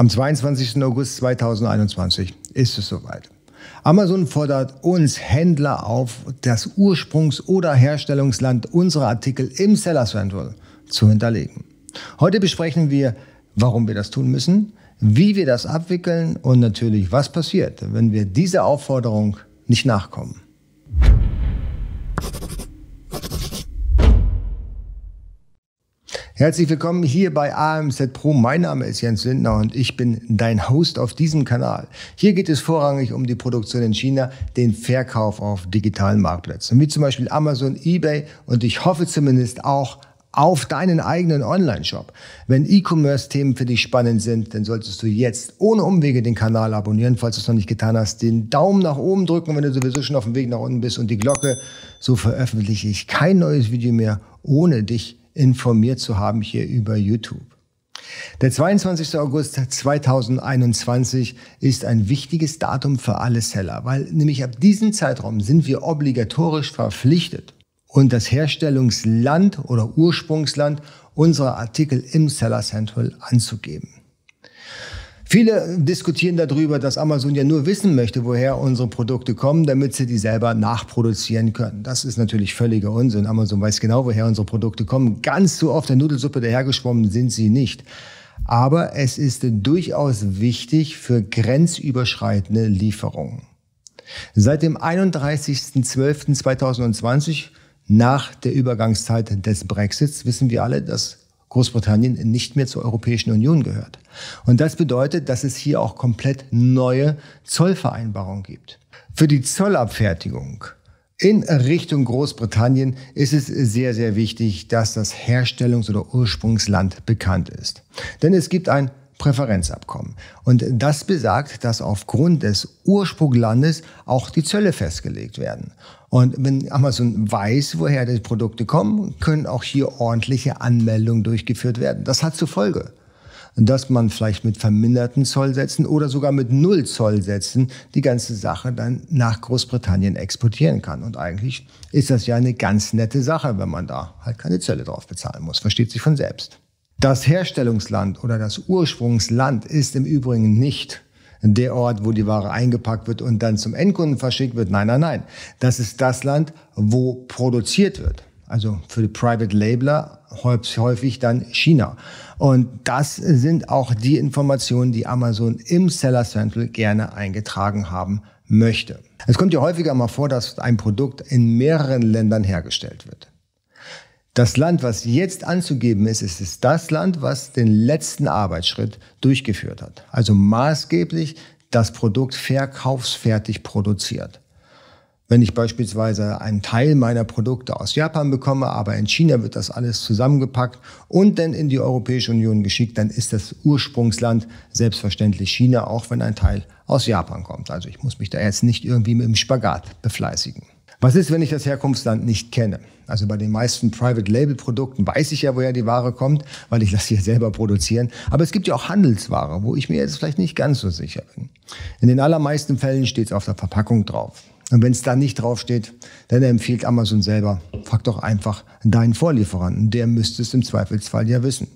Am 22. August 2021 ist es soweit. Amazon fordert uns Händler auf, das Ursprungs- oder Herstellungsland unserer Artikel im Seller Central zu hinterlegen. Heute besprechen wir, warum wir das tun müssen, wie wir das abwickeln und natürlich, was passiert, wenn wir dieser Aufforderung nicht nachkommen. Herzlich willkommen hier bei AMZ Pro. Mein Name ist Jens Lindner und ich bin dein Host auf diesem Kanal. Hier geht es vorrangig um die Produktion in China, den Verkauf auf digitalen Marktplätzen, wie zum Beispiel Amazon, eBay und ich hoffe zumindest auch auf deinen eigenen Online-Shop. Wenn E-Commerce-Themen für dich spannend sind, dann solltest du jetzt ohne Umwege den Kanal abonnieren, falls du es noch nicht getan hast, den Daumen nach oben drücken, wenn du sowieso schon auf dem Weg nach unten bist und die Glocke. So veröffentliche ich kein neues Video mehr ohne dich informiert zu haben hier über YouTube. Der 22. August 2021 ist ein wichtiges Datum für alle Seller, weil nämlich ab diesem Zeitraum sind wir obligatorisch verpflichtet, und das Herstellungsland oder Ursprungsland unserer Artikel im Seller Central anzugeben. Viele diskutieren darüber, dass Amazon ja nur wissen möchte, woher unsere Produkte kommen, damit sie die selber nachproduzieren können. Das ist natürlich völliger Unsinn. Amazon weiß genau, woher unsere Produkte kommen. Ganz so oft der Nudelsuppe dahergeschwommen sind sie nicht. Aber es ist durchaus wichtig für grenzüberschreitende Lieferungen. Seit dem 31.12.2020 nach der Übergangszeit des Brexits wissen wir alle, dass Großbritannien nicht mehr zur Europäischen Union gehört. Und das bedeutet, dass es hier auch komplett neue Zollvereinbarungen gibt. Für die Zollabfertigung in Richtung Großbritannien ist es sehr, sehr wichtig, dass das Herstellungs- oder Ursprungsland bekannt ist. Denn es gibt ein Präferenzabkommen. Und das besagt, dass aufgrund des Ursprunglandes auch die Zölle festgelegt werden. Und wenn Amazon weiß, woher die Produkte kommen, können auch hier ordentliche Anmeldungen durchgeführt werden. Das hat zur Folge, dass man vielleicht mit verminderten Zollsätzen oder sogar mit Nullzollsätzen die ganze Sache dann nach Großbritannien exportieren kann. Und eigentlich ist das ja eine ganz nette Sache, wenn man da halt keine Zölle drauf bezahlen muss. Versteht sich von selbst. Das Herstellungsland oder das Ursprungsland ist im Übrigen nicht der Ort, wo die Ware eingepackt wird und dann zum Endkunden verschickt wird. Nein, nein, nein. Das ist das Land, wo produziert wird. Also für die Private Labeler häufig dann China. Und das sind auch die Informationen, die Amazon im Seller Central gerne eingetragen haben möchte. Es kommt ja häufiger mal vor, dass ein Produkt in mehreren Ländern hergestellt wird. Das Land, was jetzt anzugeben ist, ist, ist das Land, was den letzten Arbeitsschritt durchgeführt hat. Also maßgeblich das Produkt verkaufsfertig produziert. Wenn ich beispielsweise einen Teil meiner Produkte aus Japan bekomme, aber in China wird das alles zusammengepackt und dann in die Europäische Union geschickt, dann ist das Ursprungsland selbstverständlich China, auch wenn ein Teil aus Japan kommt. Also ich muss mich da jetzt nicht irgendwie mit dem Spagat befleißigen. Was ist, wenn ich das Herkunftsland nicht kenne? Also bei den meisten Private-Label-Produkten weiß ich ja, woher die Ware kommt, weil ich das hier selber produzieren. Aber es gibt ja auch Handelsware, wo ich mir jetzt vielleicht nicht ganz so sicher bin. In den allermeisten Fällen steht es auf der Verpackung drauf. Und wenn es da nicht drauf steht, dann empfiehlt Amazon selber, frag doch einfach deinen Vorlieferanten. Der müsste es im Zweifelsfall ja wissen.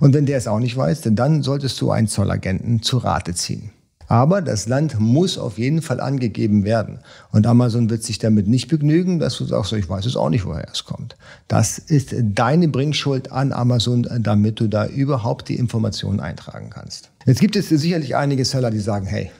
Und wenn der es auch nicht weiß, denn dann solltest du einen Zollagenten zu Rate ziehen. Aber das Land muss auf jeden Fall angegeben werden. Und Amazon wird sich damit nicht begnügen, dass du sagst, ich weiß es auch nicht, woher es kommt. Das ist deine Bringschuld an Amazon, damit du da überhaupt die Informationen eintragen kannst. Jetzt gibt es sicherlich einige Seller, die sagen, hey,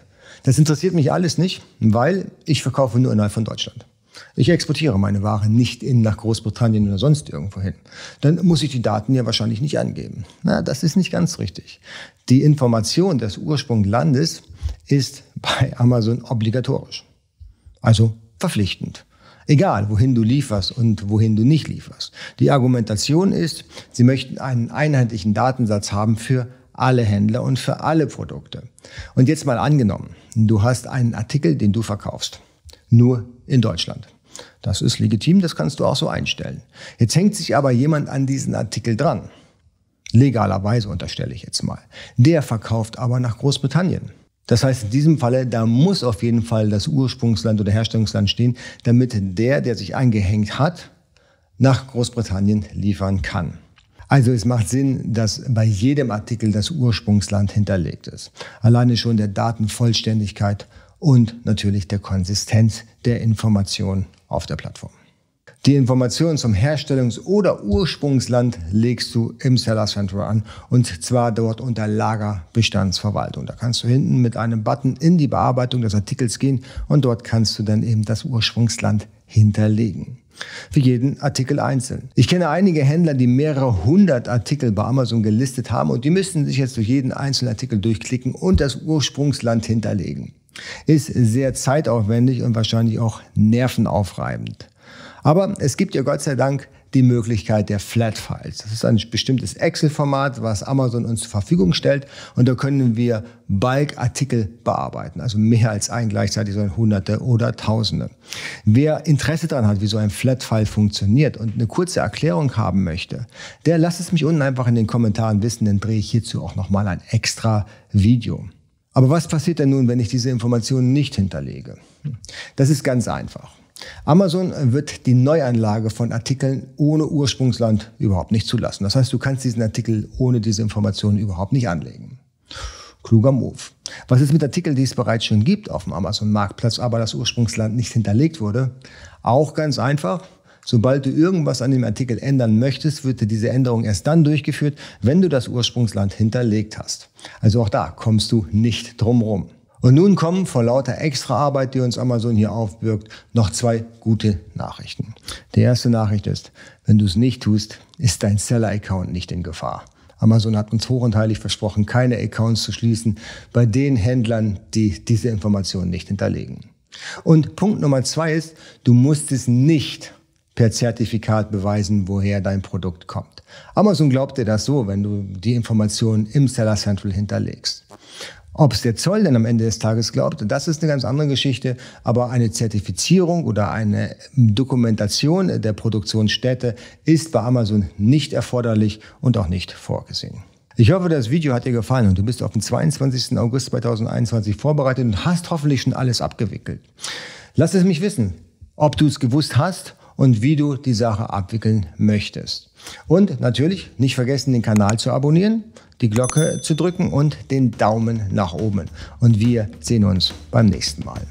das interessiert mich alles nicht, weil ich verkaufe nur innerhalb von Deutschland. Ich exportiere meine Ware nicht in nach Großbritannien oder sonst irgendwo hin. Dann muss ich die Daten ja wahrscheinlich nicht angeben. Na, das ist nicht ganz richtig. Die Information des Ursprunglandes ist bei Amazon obligatorisch. Also verpflichtend. Egal, wohin du lieferst und wohin du nicht lieferst. Die Argumentation ist, sie möchten einen einheitlichen Datensatz haben für alle Händler und für alle Produkte. Und jetzt mal angenommen, du hast einen Artikel, den du verkaufst nur in Deutschland. Das ist legitim, das kannst du auch so einstellen. Jetzt hängt sich aber jemand an diesen Artikel dran. Legalerweise unterstelle ich jetzt mal. Der verkauft aber nach Großbritannien. Das heißt, in diesem Falle, da muss auf jeden Fall das Ursprungsland oder Herstellungsland stehen, damit der, der sich eingehängt hat, nach Großbritannien liefern kann. Also es macht Sinn, dass bei jedem Artikel das Ursprungsland hinterlegt ist. Alleine schon der Datenvollständigkeit und natürlich der Konsistenz der Informationen auf der Plattform. Die Informationen zum Herstellungs- oder Ursprungsland legst du im Seller Central an und zwar dort unter Lagerbestandsverwaltung. Da kannst du hinten mit einem Button in die Bearbeitung des Artikels gehen und dort kannst du dann eben das Ursprungsland hinterlegen. Für jeden Artikel einzeln. Ich kenne einige Händler, die mehrere hundert Artikel bei Amazon gelistet haben und die müssen sich jetzt durch jeden einzelnen Artikel durchklicken und das Ursprungsland hinterlegen. Ist sehr zeitaufwendig und wahrscheinlich auch nervenaufreibend. Aber es gibt ja Gott sei Dank die Möglichkeit der Flat Files. Das ist ein bestimmtes Excel-Format, was Amazon uns zur Verfügung stellt. Und da können wir Balk-Artikel bearbeiten. Also mehr als ein gleichzeitig, sondern Hunderte oder Tausende. Wer Interesse daran hat, wie so ein Flat File funktioniert und eine kurze Erklärung haben möchte, der lasst es mich unten einfach in den Kommentaren wissen, dann drehe ich hierzu auch nochmal ein extra Video. Aber was passiert denn nun, wenn ich diese Informationen nicht hinterlege? Das ist ganz einfach. Amazon wird die Neuanlage von Artikeln ohne Ursprungsland überhaupt nicht zulassen. Das heißt, du kannst diesen Artikel ohne diese Informationen überhaupt nicht anlegen. Kluger Move. Was ist mit Artikeln, die es bereits schon gibt auf dem Amazon-Marktplatz, aber das Ursprungsland nicht hinterlegt wurde? Auch ganz einfach, Sobald du irgendwas an dem Artikel ändern möchtest, wird dir diese Änderung erst dann durchgeführt, wenn du das Ursprungsland hinterlegt hast. Also auch da kommst du nicht drumrum. Und nun kommen vor lauter extra Arbeit, die uns Amazon hier aufbürgt, noch zwei gute Nachrichten. Die erste Nachricht ist, wenn du es nicht tust, ist dein Seller-Account nicht in Gefahr. Amazon hat uns hoch und heilig versprochen, keine Accounts zu schließen bei den Händlern, die diese Informationen nicht hinterlegen. Und Punkt Nummer zwei ist, du musst es nicht per Zertifikat beweisen, woher dein Produkt kommt. Amazon glaubt dir das so, wenn du die Informationen im Seller Central hinterlegst. Ob es der Zoll denn am Ende des Tages glaubt, das ist eine ganz andere Geschichte. Aber eine Zertifizierung oder eine Dokumentation der Produktionsstätte ist bei Amazon nicht erforderlich und auch nicht vorgesehen. Ich hoffe, das Video hat dir gefallen und du bist auf den 22. August 2021 vorbereitet und hast hoffentlich schon alles abgewickelt. Lass es mich wissen, ob du es gewusst hast und wie du die Sache abwickeln möchtest. Und natürlich nicht vergessen, den Kanal zu abonnieren, die Glocke zu drücken und den Daumen nach oben. Und wir sehen uns beim nächsten Mal.